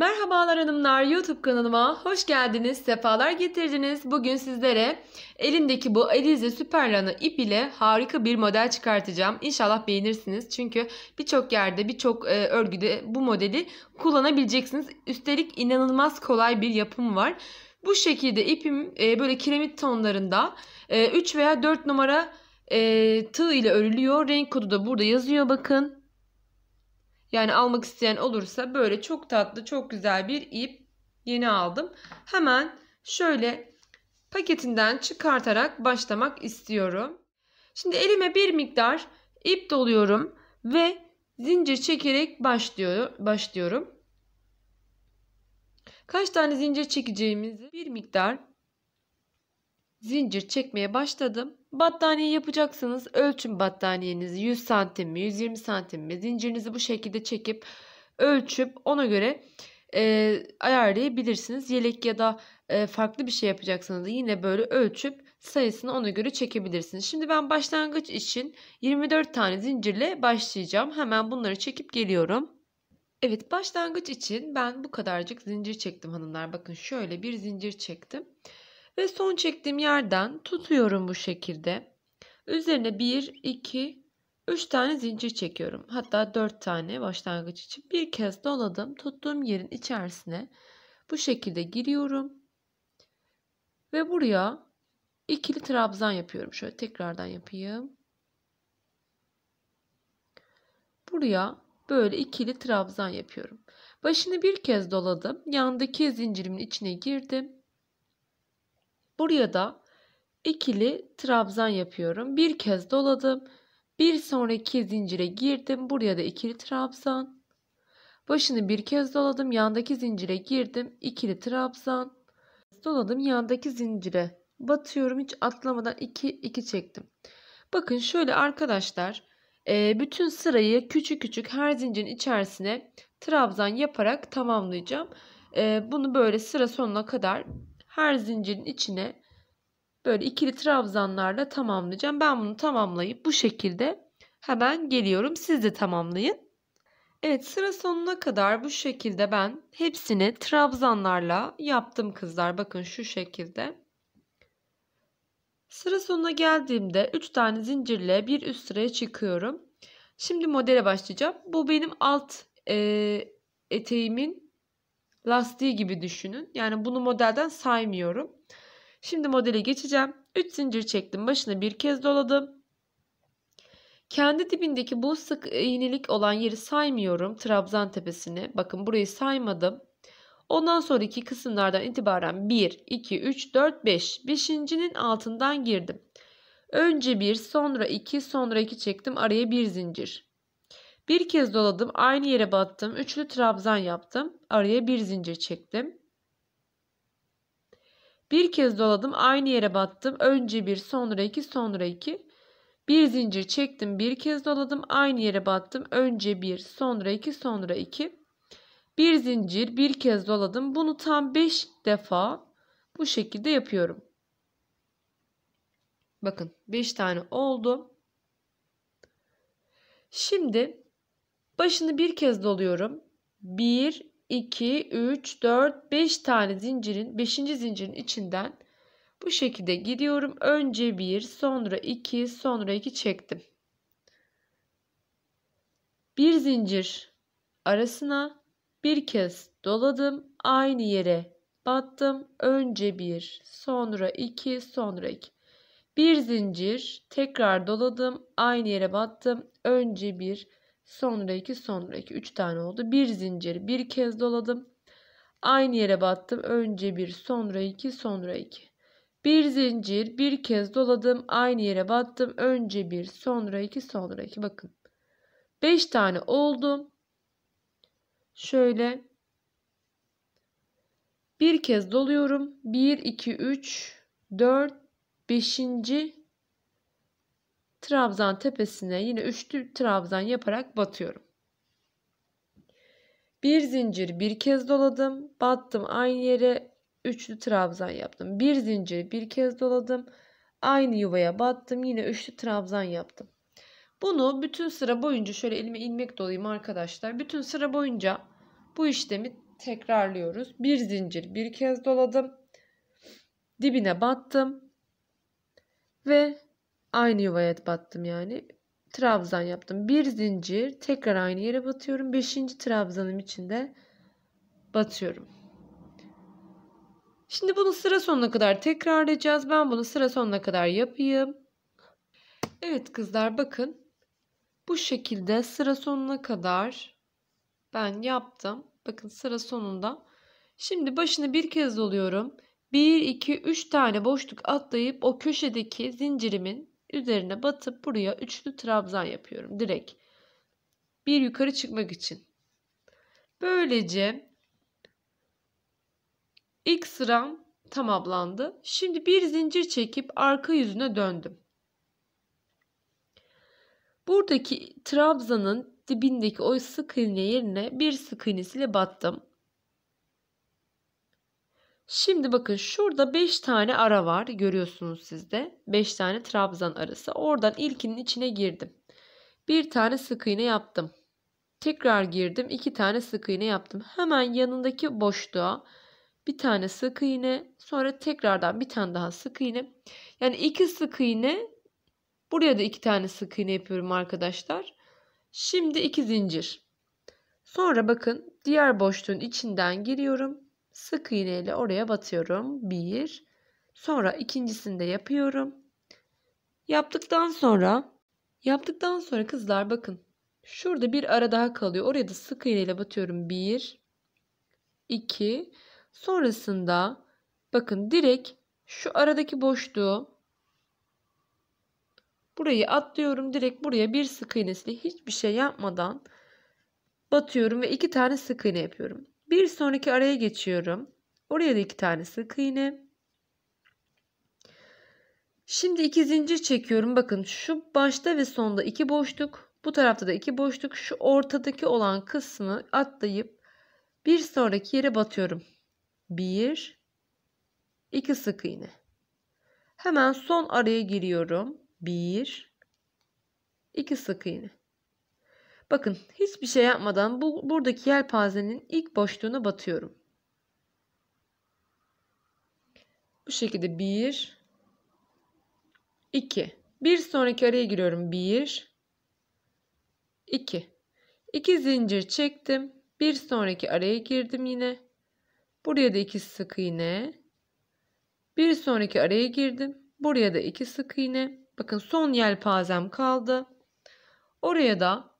Merhabalar hanımlar YouTube kanalıma hoş geldiniz sefalar getirdiniz. Bugün sizlere elimdeki bu Elize Superlano ip ile harika bir model çıkartacağım. İnşallah beğenirsiniz çünkü birçok yerde birçok e, örgüde bu modeli kullanabileceksiniz. Üstelik inanılmaz kolay bir yapım var. Bu şekilde ipim e, böyle kiremit tonlarında e, 3 veya 4 numara e, tığ ile örülüyor. Renk kodu da burada yazıyor bakın. Yani almak isteyen olursa böyle çok tatlı çok güzel bir ip yeni aldım. Hemen şöyle paketinden çıkartarak başlamak istiyorum. Şimdi elime bir miktar ip doluyorum ve zincir çekerek başlıyor, başlıyorum. Kaç tane zincir çekeceğimizi bir miktar zincir çekmeye başladım. Battaniye yapacaksınız. Ölçün battaniyenizi 100 santim mi 120 santim mi zincirinizi bu şekilde çekip ölçüp ona göre e, ayarlayabilirsiniz. Yelek ya da e, farklı bir şey yapacaksanız yine böyle ölçüp sayısını ona göre çekebilirsiniz. Şimdi ben başlangıç için 24 tane zincirle başlayacağım. Hemen bunları çekip geliyorum. Evet başlangıç için ben bu kadarcık zincir çektim hanımlar. Bakın şöyle bir zincir çektim. Ve son çektiğim yerden tutuyorum bu şekilde. Üzerine 1, 2, 3 tane zincir çekiyorum. Hatta 4 tane başlangıç için. Bir kez doladım. Tuttuğum yerin içerisine bu şekilde giriyorum. Ve buraya ikili trabzan yapıyorum. Şöyle tekrardan yapayım. Buraya böyle ikili trabzan yapıyorum. Başını bir kez doladım. Yandaki zincirimin içine girdim. Buraya da ikili trabzan yapıyorum. Bir kez doladım. Bir sonraki zincire girdim. Buraya da ikili trabzan. Başını bir kez doladım. Yandaki zincire girdim. İkili trabzan. Doladım yandaki zincire. Batıyorum hiç atlamadan 2 2 çektim. Bakın şöyle arkadaşlar e, bütün sırayı küçük küçük her zincirin içerisine trabzan yaparak tamamlayacağım. E, bunu böyle sıra sonuna kadar her zincirin içine böyle ikili trabzanlarla tamamlayacağım. Ben bunu tamamlayıp bu şekilde hemen geliyorum. Siz de tamamlayın. Evet sıra sonuna kadar bu şekilde ben hepsini trabzanlarla yaptım kızlar. Bakın şu şekilde. Sıra sonuna geldiğimde 3 tane zincirle bir üst sıraya çıkıyorum. Şimdi modele başlayacağım. Bu benim alt e, eteğimin lastiği gibi düşünün. Yani bunu modelden saymıyorum. Şimdi modele geçeceğim. 3 zincir çektim. Başını bir kez doladım. Kendi dibindeki bu sık iğnelik olan yeri saymıyorum. Trabzan tepesini. Bakın burayı saymadım. Ondan sonraki kısımlardan itibaren 1, 2, 3, 4, 5. Beşincinin altından girdim. Önce 1, sonra 2, sonra 2 çektim. Araya 1 zincir. Bir kez doladım, aynı yere battım. Üçlü trabzan yaptım. Araya bir zincir çektim. Bir kez doladım, aynı yere battım. Önce bir, sonra iki, sonra iki. Bir zincir çektim, bir kez doladım, aynı yere battım. Önce bir, sonra iki, sonra iki. Bir zincir, bir kez doladım. Bunu tam 5 defa bu şekilde yapıyorum. Bakın 5 tane oldu. Şimdi Başını bir kez doluyorum. 1, 2, 3, 4, 5 tane zincirin 5. zincirin içinden bu şekilde gidiyorum. Önce 1, sonra 2, sonra 2 çektim. Bir zincir arasına bir kez doladım. Aynı yere battım. Önce 1, sonra 2, sonra 2. Bir zincir tekrar doladım. Aynı yere battım. Önce 1, Sonra 2, sonra 2. 3 tane oldu. Bir zinciri bir kez doladım. Aynı yere battım. Önce bir, sonra 2, sonra 2. Bir zincir bir kez doladım. Aynı yere battım. Önce bir, sonra 2, sonra 2. Bakın. beş tane oldu. Şöyle bir kez doluyorum. Bir, iki, üç, dört, beşinci trabzan tepesine yine üçlü trabzan yaparak batıyorum. Bir zincir bir kez doladım. Battım aynı yere üçlü trabzan yaptım. Bir zincir bir kez doladım. Aynı yuvaya battım. Yine üçlü trabzan yaptım. Bunu bütün sıra boyunca şöyle elime ilmek dolayım arkadaşlar. Bütün sıra boyunca bu işlemi tekrarlıyoruz. Bir zincir bir kez doladım. Dibine battım. Ve aynı yuvaya battım yani. Trabzan yaptım. Bir zincir tekrar aynı yere batıyorum. Beşinci trabzanım içinde batıyorum. Şimdi bunu sıra sonuna kadar tekrarlayacağız. Ben bunu sıra sonuna kadar yapayım. Evet kızlar bakın. Bu şekilde sıra sonuna kadar ben yaptım. Bakın sıra sonunda. Şimdi başını bir kez doluyorum. 1, 2, 3 tane boşluk atlayıp o köşedeki zincirimin Üzerine batıp buraya üçlü trabzan yapıyorum. Direkt. Bir yukarı çıkmak için. Böylece ilk sıram tamamlandı. Şimdi bir zincir çekip arka yüzüne döndüm. Buradaki trabzanın dibindeki o sık iğne yerine bir sık iğnesiyle battım. Şimdi bakın şurada 5 tane ara var. Görüyorsunuz sizde. 5 tane trabzan arası. Oradan ilkinin içine girdim. Bir tane sık iğne yaptım. Tekrar girdim. iki tane sık iğne yaptım. Hemen yanındaki boşluğa bir tane sık iğne, sonra tekrardan bir tane daha sık iğne. Yani iki sık iğne. Buraya da iki tane sık iğne yapıyorum arkadaşlar. Şimdi iki zincir. Sonra bakın diğer boşluğun içinden giriyorum. Sık iğne ile oraya batıyorum. Bir. Sonra ikincisini de yapıyorum. Yaptıktan sonra yaptıktan sonra kızlar bakın. Şurada bir ara daha kalıyor. Oraya da sık iğne ile batıyorum. Bir. iki. Sonrasında bakın direkt şu aradaki boşluğu burayı atlıyorum. Direkt buraya bir sık iğnesiyle hiçbir şey yapmadan batıyorum ve iki tane sık iğne yapıyorum. Bir sonraki araya geçiyorum. Oraya da iki tane sık iğne. Şimdi iki zincir çekiyorum. Bakın şu başta ve sonda iki boşluk. Bu tarafta da iki boşluk. Şu ortadaki olan kısmı atlayıp bir sonraki yere batıyorum. Bir, iki sık iğne. Hemen son araya giriyorum. Bir, iki sık iğne. Bakın hiçbir şey yapmadan bu, buradaki yelpazenin ilk boşluğuna batıyorum. Bu şekilde 1 2 Bir sonraki araya giriyorum. 1 2 2 zincir çektim. Bir sonraki araya girdim yine. Buraya da 2 sık iğne. Bir sonraki araya girdim. Buraya da 2 sık iğne. Bakın son yelpazem kaldı. Oraya da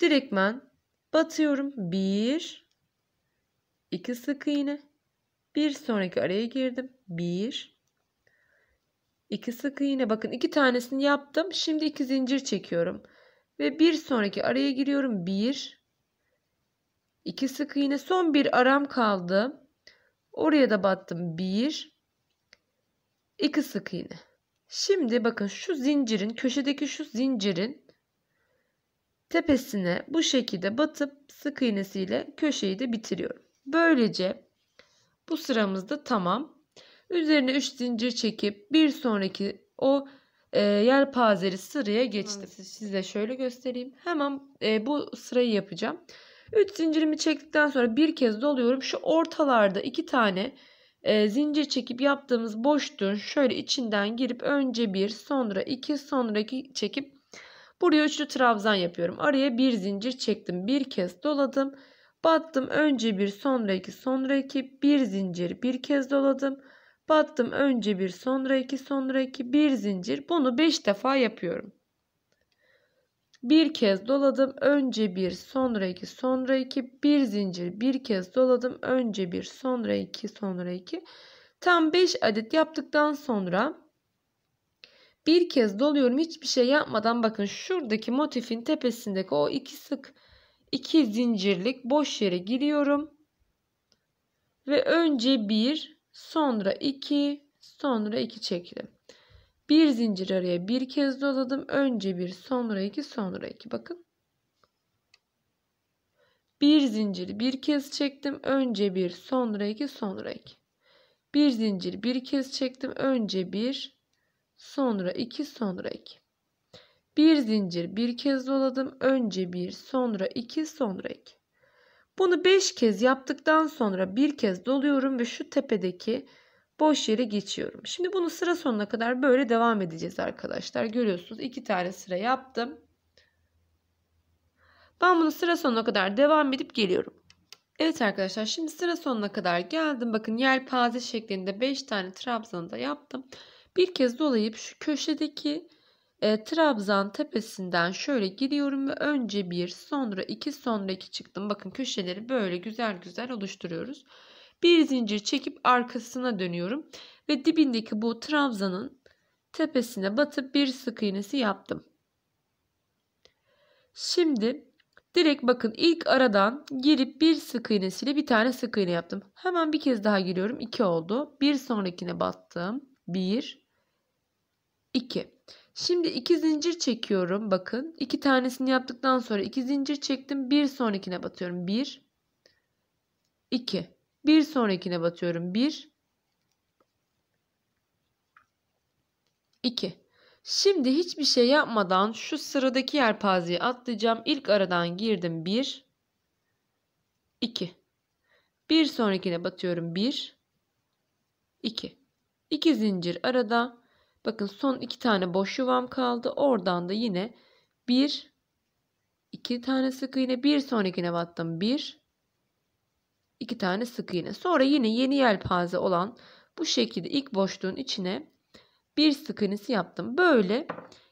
direktmen batıyorum. Bir, iki sık iğne. Bir sonraki araya girdim. Bir, iki sık iğne. Bakın iki tanesini yaptım. Şimdi iki zincir çekiyorum. Ve bir sonraki araya giriyorum. Bir, iki sık iğne. Son bir aram kaldı. Oraya da battım. Bir, iki sık iğne. Şimdi bakın şu zincirin köşedeki şu zincirin tepesine bu şekilde batıp sık iğnesiyle köşeyi de bitiriyorum. Böylece bu sıramızda tamam. Üzerine 3 zincir çekip bir sonraki o e, yelpazeli sıraya geçtim. Evet. Size şöyle göstereyim. Hemen e, bu sırayı yapacağım. 3 zincirimi çektikten sonra bir kez doluyorum. Şu ortalarda 2 tane e, zincir çekip yaptığımız boşluğun şöyle içinden girip önce bir sonra iki sonraki çekip Buraya üçlü trabzan yapıyorum. Araya bir zincir çektim. Bir kez doladım. Battım önce bir sonra iki sonra iki bir zincir bir kez doladım. Battım önce bir sonra iki sonra iki bir zincir bunu 5 defa yapıyorum. Bir kez doladım önce bir sonra iki sonra iki bir zincir bir kez doladım önce bir sonra iki sonra iki tam 5 adet yaptıktan sonra bir kez doluyorum hiçbir şey yapmadan bakın şuradaki motifin tepesindeki o iki sık iki zincirlik boş yere giriyorum. Ve önce bir sonra iki sonra iki çektim. Bir zincir araya bir kez doladım. Önce bir sonra iki sonra iki bakın. Bir zincir bir kez çektim. Önce bir sonra iki sonra iki. Bir zincir bir kez çektim. Önce bir sonra 2 sonra 2. Bir zincir bir kez doladım. Önce bir sonra 2 sonra 2. Bunu 5 kez yaptıktan sonra bir kez doluyorum ve şu tepedeki boş yere geçiyorum. Şimdi bunu sıra sonuna kadar böyle devam edeceğiz arkadaşlar. Görüyorsunuz iki tane sıra yaptım. Ben bunu sıra sonuna kadar devam edip geliyorum. Evet arkadaşlar şimdi sıra sonuna kadar geldim. Bakın yelpaze şeklinde 5 tane trabzanı da yaptım. Bir kez dolayıp şu köşedeki e, trabzan tepesinden şöyle giriyorum ve önce bir sonra iki sonraki çıktım. Bakın köşeleri böyle güzel güzel oluşturuyoruz. Bir zincir çekip arkasına dönüyorum ve dibindeki bu trabzanın tepesine batıp bir sık iğnesi yaptım. Şimdi direkt bakın ilk aradan girip bir sık iğnesiyle bir tane sık iğne yaptım. Hemen bir kez daha giriyorum. 2 oldu. Bir sonrakine battım. 1 2. Şimdi iki zincir çekiyorum. Bakın iki tanesini yaptıktan sonra iki zincir çektim. Bir sonrakine batıyorum. 1 2 Bir sonrakine batıyorum. 1 2 Şimdi hiçbir şey yapmadan şu sıradaki yelpazeyi atlayacağım. İlk aradan girdim. 1 2 Bir sonrakine batıyorum. 1 2 2 zincir arada Bakın son iki tane boş yuvam kaldı. Oradan da yine bir, iki tane sık iğne. Bir sonrakine battım. Bir, iki tane sık iğne. Sonra yine yeni yelpaze olan bu şekilde ilk boşluğun içine bir sık iğnesi yaptım. Böyle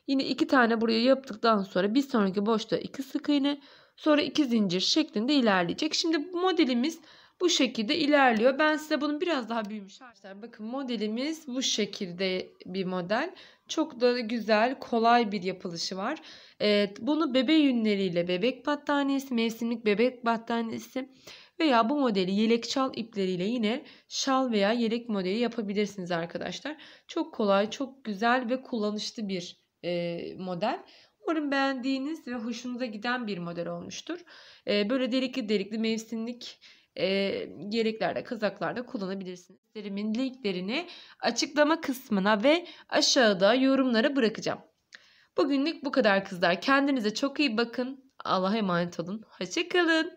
yine iki tane buraya yaptıktan sonra bir sonraki boşluğa iki sık iğne sonra iki zincir şeklinde ilerleyecek. Şimdi bu modelimiz bu şekilde ilerliyor. Ben size bunu biraz daha büyümüş arkadaşlar. Bakın modelimiz bu şekilde bir model. Çok da güzel, kolay bir yapılışı var. Evet, bunu bebe yünleriyle bebek battaniyesi, mevsimlik bebek battaniyesi veya bu modeli yelek çal ipleriyle yine şal veya yelek modeli yapabilirsiniz arkadaşlar. Çok kolay, çok güzel ve kullanışlı bir e, model. Umarım beğendiğiniz ve hoşunuza giden bir model olmuştur. E, böyle delikli delikli mevsimlik e, yeleklerde, kazaklarda kullanabilirsiniz. Serimin linklerini açıklama kısmına ve aşağıda yorumlara bırakacağım. Bugünlük bu kadar kızlar. Kendinize çok iyi bakın. Allah'a emanet olun. Hoşçakalın.